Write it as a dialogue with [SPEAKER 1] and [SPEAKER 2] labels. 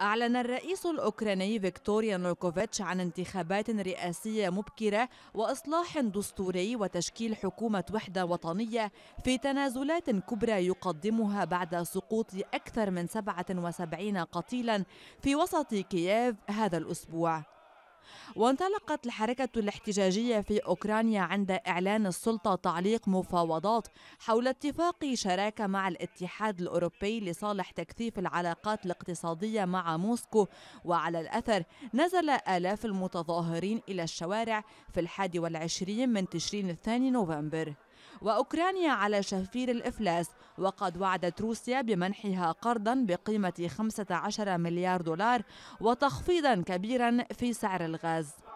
[SPEAKER 1] أعلن الرئيس الأوكراني فيكتوريا يانوكوفيتش عن انتخابات رئاسية مبكرة وإصلاح دستوري وتشكيل حكومة وحدة وطنية في تنازلات كبرى يقدمها بعد سقوط أكثر من 77 قتيلا في وسط كييف هذا الأسبوع وانطلقت الحركة الاحتجاجية في أوكرانيا عند إعلان السلطة تعليق مفاوضات حول اتفاق شراكة مع الاتحاد الأوروبي لصالح تكثيف العلاقات الاقتصادية مع موسكو وعلى الأثر نزل آلاف المتظاهرين إلى الشوارع في الحادي والعشرين من تشرين الثاني نوفمبر وأوكرانيا على شفير الإفلاس وقد وعدت روسيا بمنحها قرضا بقيمة 15 مليار دولار وتخفيضا كبيرا في سعر الغاز